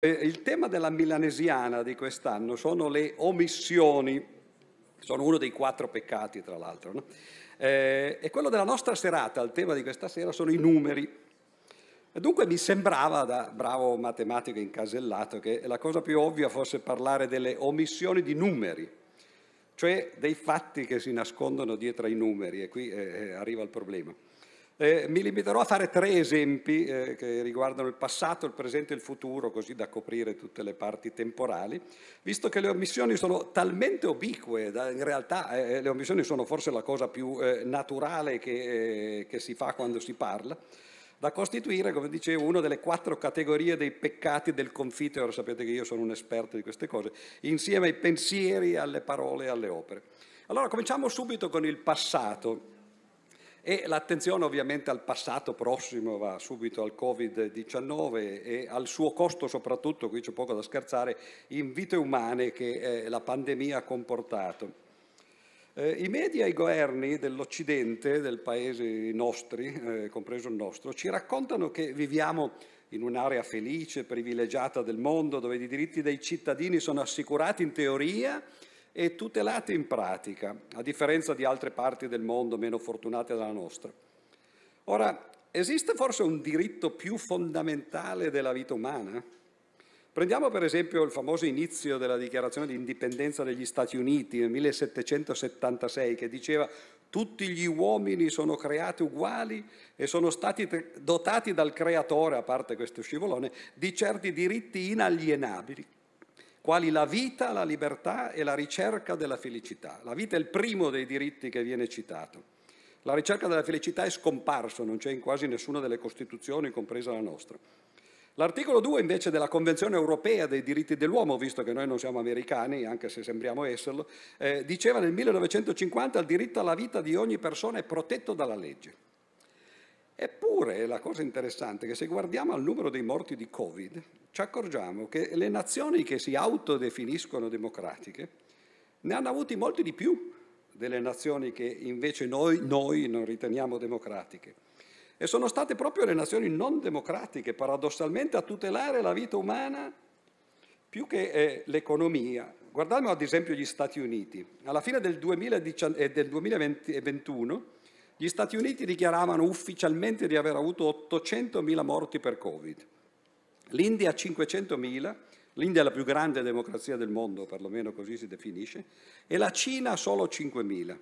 Eh, il tema della milanesiana di quest'anno sono le omissioni, sono uno dei quattro peccati tra l'altro, no? eh, e quello della nostra serata, il tema di questa sera sono i numeri. dunque mi sembrava, da bravo matematico incasellato, che la cosa più ovvia fosse parlare delle omissioni di numeri, cioè dei fatti che si nascondono dietro ai numeri, e qui eh, eh arriva il problema. Eh, mi limiterò a fare tre esempi eh, che riguardano il passato, il presente e il futuro, così da coprire tutte le parti temporali, visto che le omissioni sono talmente obique, da, in realtà eh, eh le omissioni sono forse la cosa più eh, naturale che, eh, che si fa quando si parla da costituire, come dicevo, una delle quattro categorie dei peccati del confite, ora sapete che io sono un esperto di queste cose, insieme ai pensieri, alle parole e alle opere. Allora cominciamo subito con il passato. E l'attenzione ovviamente al passato prossimo va subito al Covid-19 e al suo costo soprattutto, qui c'è poco da scherzare, in vite umane che eh, la pandemia ha comportato. Eh, I media e i governi dell'Occidente, del paese nostri, eh, compreso il nostro, ci raccontano che viviamo in un'area felice, privilegiata del mondo, dove i diritti dei cittadini sono assicurati in teoria e tutelate in pratica, a differenza di altre parti del mondo meno fortunate della nostra. Ora, esiste forse un diritto più fondamentale della vita umana? Prendiamo per esempio il famoso inizio della dichiarazione di indipendenza degli Stati Uniti nel 1776 che diceva tutti gli uomini sono creati uguali e sono stati dotati dal creatore, a parte questo scivolone, di certi diritti inalienabili quali la vita, la libertà e la ricerca della felicità. La vita è il primo dei diritti che viene citato. La ricerca della felicità è scomparso, non c'è in quasi nessuna delle Costituzioni, compresa la nostra. L'articolo 2 invece della Convenzione europea dei diritti dell'uomo, visto che noi non siamo americani, anche se sembriamo esserlo, eh, diceva nel 1950 il diritto alla vita di ogni persona è protetto dalla legge. Eppure la cosa interessante è che se guardiamo al numero dei morti di Covid, ci accorgiamo che le nazioni che si autodefiniscono democratiche ne hanno avuti molti di più delle nazioni che invece noi, noi non riteniamo democratiche. E sono state proprio le nazioni non democratiche, paradossalmente, a tutelare la vita umana più che eh, l'economia. Guardiamo ad esempio gli Stati Uniti. Alla fine del, 2020, eh, del 2021 gli Stati Uniti dichiaravano ufficialmente di aver avuto 800.000 morti per Covid, l'India 500.000, l'India è la più grande democrazia del mondo, perlomeno così si definisce, e la Cina solo 5.000.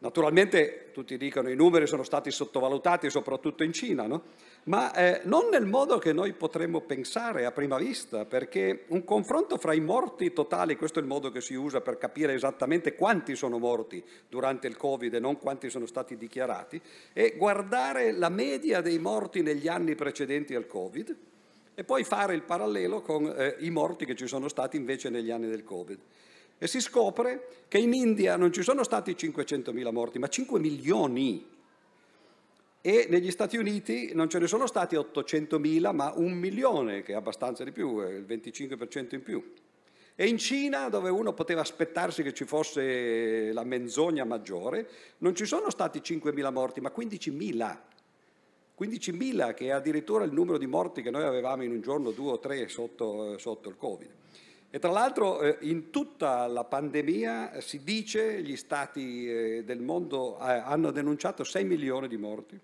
Naturalmente tutti dicono che i numeri sono stati sottovalutati soprattutto in Cina, no? ma eh, non nel modo che noi potremmo pensare a prima vista, perché un confronto fra i morti totali, questo è il modo che si usa per capire esattamente quanti sono morti durante il Covid e non quanti sono stati dichiarati, e guardare la media dei morti negli anni precedenti al Covid e poi fare il parallelo con eh, i morti che ci sono stati invece negli anni del Covid e si scopre che in India non ci sono stati 500.000 morti, ma 5 milioni. E negli Stati Uniti non ce ne sono stati 800.000, ma un milione, che è abbastanza di più, il 25% in più. E in Cina, dove uno poteva aspettarsi che ci fosse la menzogna maggiore, non ci sono stati 5.000 morti, ma 15.000. 15.000 che è addirittura il numero di morti che noi avevamo in un giorno, due o tre sotto, eh, sotto il Covid. E tra l'altro eh, in tutta la pandemia eh, si dice che gli stati eh, del mondo eh, hanno denunciato 6 milioni di morti,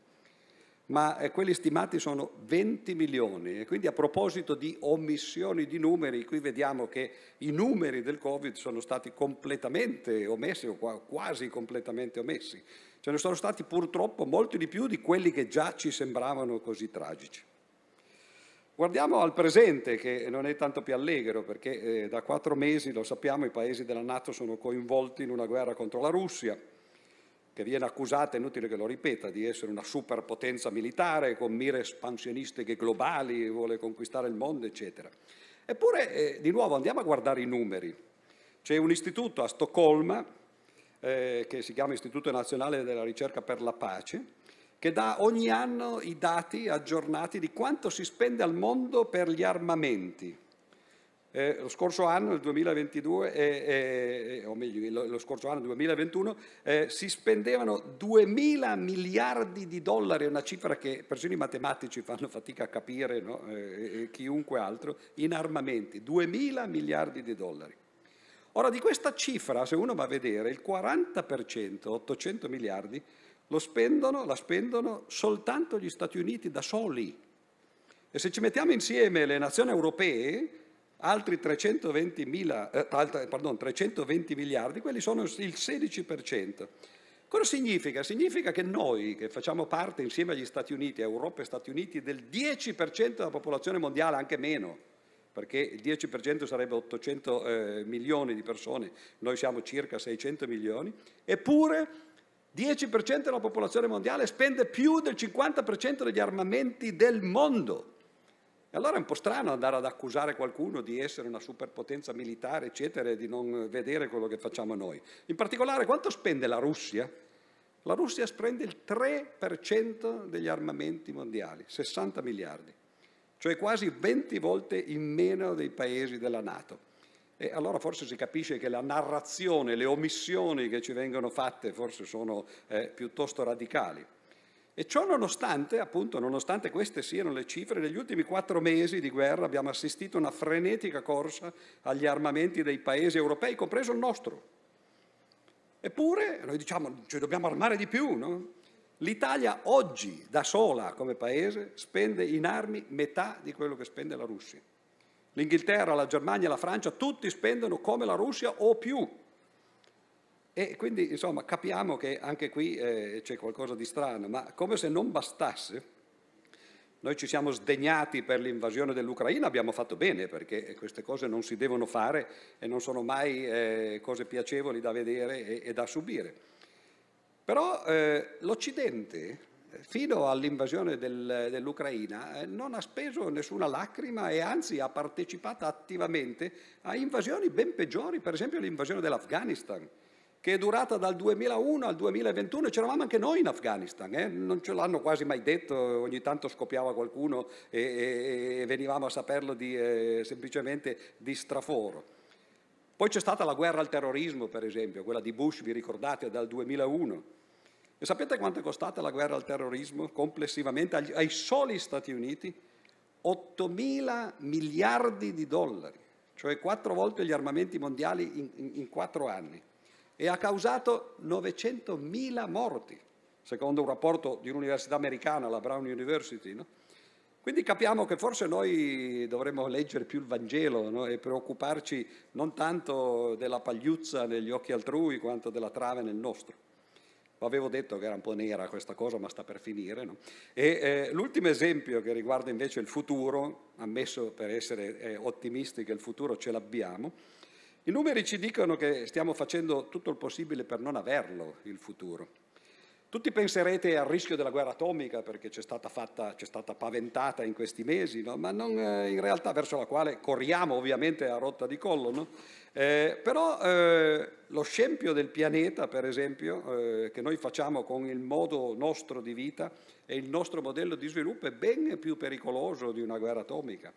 ma eh, quelli stimati sono 20 milioni. E quindi a proposito di omissioni di numeri, qui vediamo che i numeri del Covid sono stati completamente omessi o quasi completamente omessi. Ce ne sono stati purtroppo molti di più di quelli che già ci sembravano così tragici. Guardiamo al presente, che non è tanto più allegro, perché eh, da quattro mesi, lo sappiamo, i paesi della Nato sono coinvolti in una guerra contro la Russia, che viene accusata, è inutile che lo ripeta, di essere una superpotenza militare con mire espansionistiche globali, vuole conquistare il mondo, eccetera. Eppure, eh, di nuovo, andiamo a guardare i numeri. C'è un istituto a Stoccolma, eh, che si chiama Istituto Nazionale della Ricerca per la Pace, che dà ogni anno i dati aggiornati di quanto si spende al mondo per gli armamenti. Eh, lo scorso anno, il 2022, eh, eh, eh, o meglio, lo, scorso anno, 2021, eh, si spendevano 2 mila miliardi di dollari, una cifra che persino i matematici fanno fatica a capire, no? e eh, chiunque altro, in armamenti, 2 mila miliardi di dollari. Ora, di questa cifra, se uno va a vedere, il 40%, 800 miliardi, lo spendono, la spendono soltanto gli Stati Uniti da soli. E se ci mettiamo insieme le nazioni europee, altri 320, mila, eh, pardon, 320 miliardi, quelli sono il 16%. Cosa significa? Significa che noi, che facciamo parte insieme agli Stati Uniti, Europa e Stati Uniti, del 10% della popolazione mondiale, anche meno, perché il 10% sarebbe 800 eh, milioni di persone, noi siamo circa 600 milioni, eppure 10% della popolazione mondiale spende più del 50% degli armamenti del mondo. E allora è un po' strano andare ad accusare qualcuno di essere una superpotenza militare, eccetera, e di non vedere quello che facciamo noi. In particolare, quanto spende la Russia? La Russia spende il 3% degli armamenti mondiali, 60 miliardi, cioè quasi 20 volte in meno dei paesi della Nato. E allora forse si capisce che la narrazione, le omissioni che ci vengono fatte forse sono eh, piuttosto radicali. E ciò nonostante, appunto, nonostante queste siano le cifre, negli ultimi quattro mesi di guerra abbiamo assistito a una frenetica corsa agli armamenti dei paesi europei, compreso il nostro. Eppure noi diciamo ci dobbiamo armare di più, no? L'Italia oggi da sola come paese spende in armi metà di quello che spende la Russia. L'Inghilterra, la Germania, la Francia, tutti spendono come la Russia o più. E quindi insomma capiamo che anche qui eh, c'è qualcosa di strano, ma come se non bastasse, noi ci siamo sdegnati per l'invasione dell'Ucraina, abbiamo fatto bene perché queste cose non si devono fare e non sono mai eh, cose piacevoli da vedere e, e da subire. Però eh, l'Occidente, fino all'invasione del, dell'Ucraina eh, non ha speso nessuna lacrima e anzi ha partecipato attivamente a invasioni ben peggiori, per esempio l'invasione dell'Afghanistan che è durata dal 2001 al 2021 e c'eravamo anche noi in Afghanistan, eh? non ce l'hanno quasi mai detto, ogni tanto scoppiava qualcuno e, e, e venivamo a saperlo di, eh, semplicemente di straforo. Poi c'è stata la guerra al terrorismo, per esempio, quella di Bush, vi ricordate, dal 2001 e sapete quanto è costata la guerra al terrorismo complessivamente agli, ai soli Stati Uniti? 8 mila miliardi di dollari, cioè quattro volte gli armamenti mondiali in, quattro anni. E ha causato 900 mila morti, secondo un rapporto di un'università americana, la Brown University. No? Quindi capiamo che forse noi dovremmo leggere più il Vangelo no? e preoccuparci non tanto della pagliuzza negli occhi altrui quanto della trave nel nostro. Avevo detto che era un po' nera questa cosa, ma sta per finire. No? E, eh, l'ultimo esempio che riguarda invece il futuro, ammesso per essere eh, ottimisti che il futuro ce l'abbiamo, i numeri ci dicono che stiamo facendo tutto il possibile per non averlo, il futuro. Tutti penserete al rischio della guerra atomica perché c'è stata, stata, paventata in questi mesi, no? ma non, eh, in realtà verso la quale corriamo ovviamente a rotta di collo. No? Eh, però eh, lo scempio del pianeta, per esempio, eh, che noi facciamo con il modo nostro di vita e il nostro modello di sviluppo è ben più pericoloso di una guerra atomica.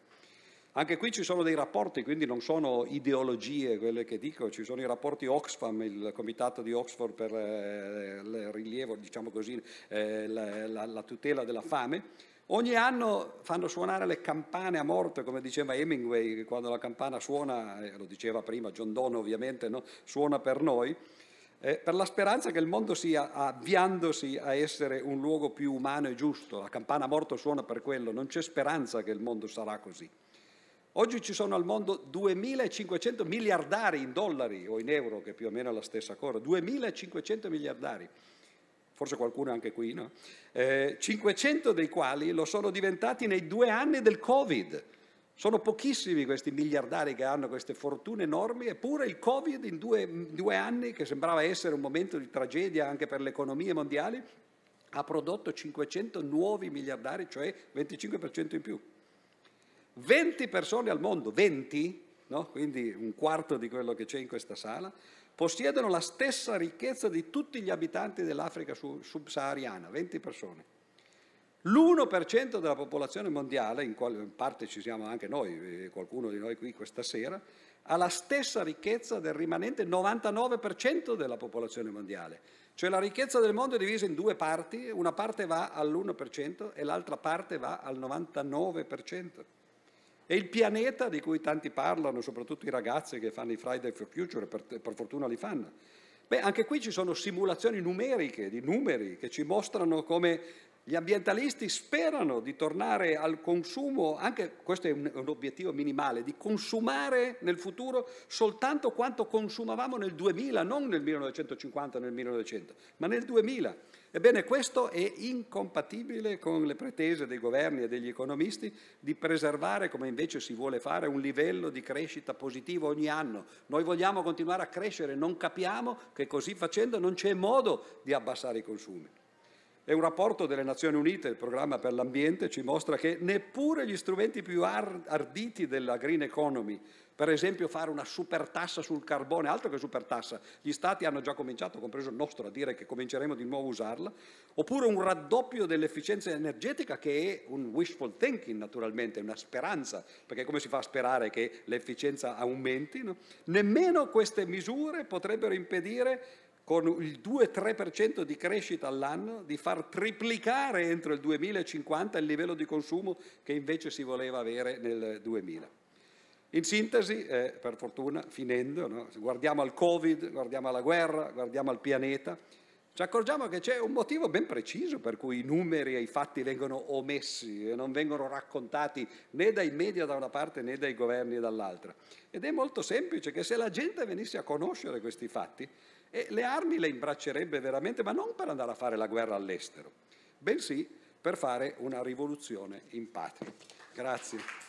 Anche qui ci sono dei rapporti, quindi non sono ideologie quelle che dico, ci sono i rapporti Oxfam, il comitato di Oxford per eh, il rilievo, diciamo così, eh, la, la, la tutela della fame, Ogni anno fanno suonare le campane a morte, come diceva Hemingway, quando la campana suona, eh, lo diceva prima John Dono ovviamente, no? suona per noi, eh, per la speranza che il mondo sia avviandosi a essere un luogo più umano e giusto. La campana a morte suona per quello, non c'è speranza che il mondo sarà così. Oggi ci sono al mondo 2.500 miliardari in dollari o in euro, che più o meno è la stessa cosa, 2.500 miliardari, forse qualcuno anche qui, no? Eh, 500 dei quali lo sono diventati nei due anni del Covid. Sono pochissimi questi miliardari che hanno queste fortune enormi, eppure il Covid in due, in due anni, che sembrava essere un momento di tragedia anche per le economie mondiali, ha prodotto 500 nuovi miliardari, cioè 25% in più. 20 persone al mondo, 20, no? quindi un quarto di quello che c'è in questa sala, possiedono la stessa ricchezza di tutti gli abitanti dell'Africa subsahariana, 20 persone. L'1% della popolazione mondiale, in, in parte ci siamo anche noi, eh, qualcuno di noi qui questa sera, ha la stessa ricchezza del rimanente 99% della popolazione mondiale. Cioè la ricchezza del mondo è divisa in due parti, una parte va all'1% e l'altra parte va al 99%. E il pianeta di cui tanti parlano, soprattutto i ragazzi che fanno i Friday for Future, per, per fortuna li fanno. Beh, anche qui ci sono simulazioni numeriche, di numeri, che ci mostrano come gli ambientalisti sperano di tornare al consumo, anche questo è un, un, obiettivo minimale, di consumare nel futuro soltanto quanto consumavamo nel 2000, non nel 1950, nel 1900, ma nel 2000. Ebbene, questo è incompatibile con le pretese dei governi e degli economisti di preservare, come invece si vuole fare, un livello di crescita positivo ogni anno. Noi vogliamo continuare a crescere, non capiamo che così facendo non c'è modo di abbassare i consumi. E un rapporto delle Nazioni Unite, il programma per l'ambiente, ci mostra che neppure gli strumenti più arditi della green economy, per esempio fare una supertassa sul carbone, altro che supertassa, gli stati hanno già cominciato, compreso il nostro, a dire che cominceremo di nuovo a usarla, oppure un raddoppio dell'efficienza energetica che è un wishful thinking naturalmente, una speranza, perché come si fa a sperare che l'efficienza aumenti? No? Nemmeno queste misure potrebbero impedire con il 2-3% di crescita all'anno, di far triplicare entro il 2050 il livello di consumo che invece si voleva avere nel 2000. In sintesi, eh, per fortuna, finendo, no? guardiamo al Covid, guardiamo alla guerra, guardiamo al pianeta, ci accorgiamo che c'è un motivo ben preciso per cui i numeri e i fatti vengono omessi e non vengono raccontati né dai media da una parte né dai governi dall'altra. Ed è molto semplice che se la gente venisse a conoscere questi fatti, e le armi le imbraccerebbe veramente, ma non per andare a fare la guerra all'estero, bensì per fare una rivoluzione in patria. Grazie.